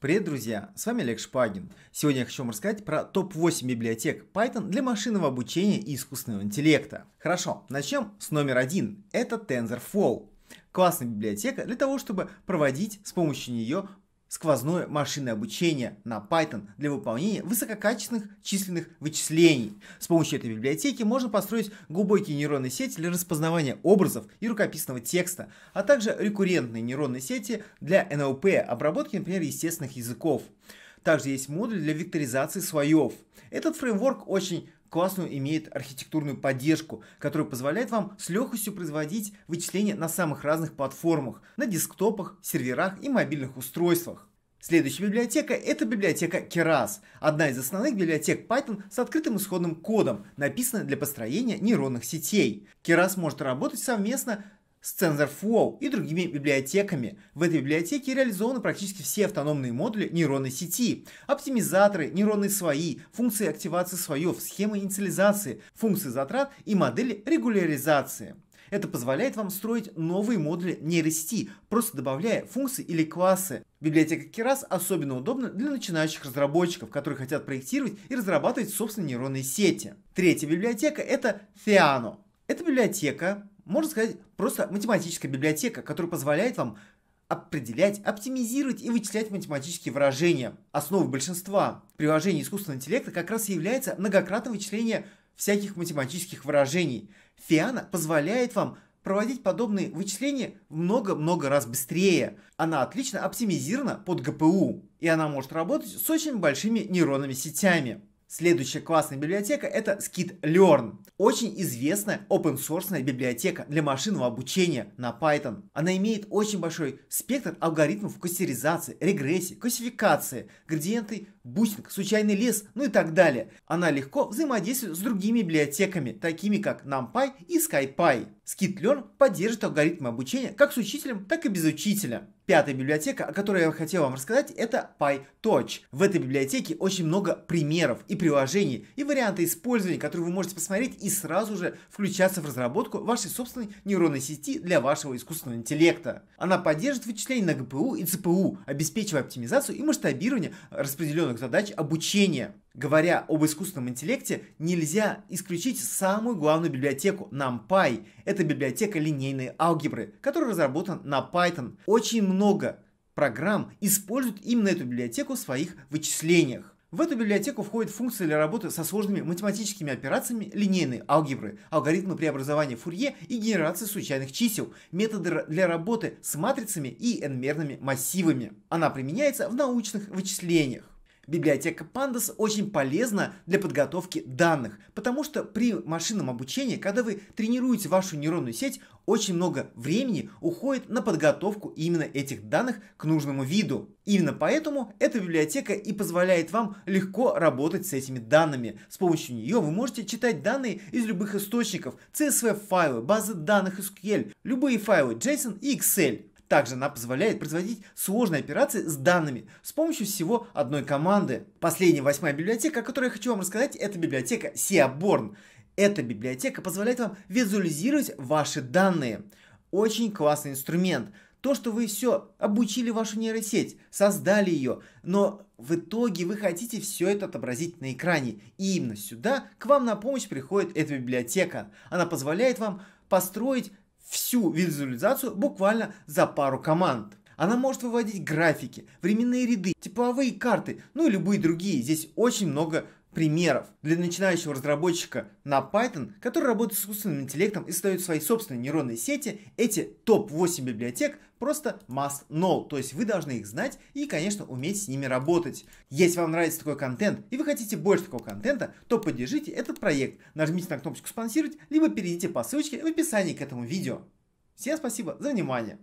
Привет, друзья! С вами Олег Шпагин. Сегодня я хочу вам рассказать про топ-8 библиотек Python для машинного обучения и искусственного интеллекта. Хорошо, начнем с номер один. Это TensorFlow. Классная библиотека для того, чтобы проводить с помощью нее сквозное машинное обучение на Python для выполнения высококачественных численных вычислений. С помощью этой библиотеки можно построить глубокие нейронные сети для распознавания образов и рукописного текста, а также рекуррентные нейронные сети для NLP обработки, например, естественных языков. Также есть модуль для векторизации слоев. Этот фреймворк очень классную имеет архитектурную поддержку, которая позволяет вам с легкостью производить вычисления на самых разных платформах, на десктопах, серверах и мобильных устройствах. Следующая библиотека – это библиотека Keras, одна из основных библиотек Python с открытым исходным кодом, написанная для построения нейронных сетей. Keras может работать совместно с TensorFlow и другими библиотеками. В этой библиотеке реализованы практически все автономные модули нейронной сети, оптимизаторы, нейронные свои функции активации слоев, схемы инициализации, функции затрат и модели регуляризации. Это позволяет вам строить новые модули нейросети, просто добавляя функции или классы. Библиотека Keras особенно удобна для начинающих разработчиков, которые хотят проектировать и разрабатывать собственные нейронные сети. Третья библиотека – это Theano. Эта библиотека можно сказать, просто математическая библиотека, которая позволяет вам определять, оптимизировать и вычислять математические выражения. Основой большинства приложений искусственного интеллекта как раз и является многократное вычисление всяких математических выражений. Фиана позволяет вам проводить подобные вычисления много-много раз быстрее. Она отлично оптимизирована под ГПУ, и она может работать с очень большими нейронными сетями. Следующая классная библиотека это Skitlearn. Очень известная open source библиотека для машинного обучения на Python. Она имеет очень большой спектр алгоритмов кластеризации, регрессии, классификации, градиенты, бустинг, случайный лес, ну и так далее. Она легко взаимодействует с другими библиотеками, такими как NumPy и SkyPy. Skitlearn поддержит алгоритмы обучения как с учителем, так и без учителя. Пятая библиотека, о которой я хотел вам рассказать, это PyTorch. В этой библиотеке очень много примеров и приложений, и варианты использования, которые вы можете посмотреть и сразу же включаться в разработку вашей собственной нейронной сети для вашего искусственного интеллекта. Она поддержит вычисления на ГПУ и ЦПУ, обеспечивая оптимизацию и масштабирование распределенных задач обучения. Говоря об искусственном интеллекте, нельзя исключить самую главную библиотеку NumPy. Это библиотека линейной алгебры, которая разработана на Python. Очень много программ используют именно эту библиотеку в своих вычислениях. В эту библиотеку входят функции для работы со сложными математическими операциями линейной алгебры, алгоритмы преобразования Фурье и генерации случайных чисел, методы для работы с матрицами и n-мерными массивами. Она применяется в научных вычислениях. Библиотека Pandas очень полезна для подготовки данных, потому что при машинном обучении, когда вы тренируете вашу нейронную сеть, очень много времени уходит на подготовку именно этих данных к нужному виду. Именно поэтому эта библиотека и позволяет вам легко работать с этими данными. С помощью нее вы можете читать данные из любых источников, CSV-файлы, базы данных SQL, любые файлы JSON и Excel. Также она позволяет производить сложные операции с данными с помощью всего одной команды. Последняя восьмая библиотека, о которой я хочу вам рассказать, это библиотека Seaborn. Эта библиотека позволяет вам визуализировать ваши данные. Очень классный инструмент. То, что вы все обучили вашу нейросеть, создали ее, но в итоге вы хотите все это отобразить на экране. И именно сюда к вам на помощь приходит эта библиотека. Она позволяет вам построить всю визуализацию буквально за пару команд. Она может выводить графики, временные ряды, типовые карты, ну и любые другие. Здесь очень много примеров для начинающего разработчика на Python, который работает с искусственным интеллектом и создает свои собственные нейронные сети, эти топ-8 библиотек просто must know, то есть вы должны их знать и, конечно, уметь с ними работать. Если вам нравится такой контент и вы хотите больше такого контента, то поддержите этот проект, нажмите на кнопочку «Спонсировать», либо перейдите по ссылочке в описании к этому видео. Всем спасибо за внимание!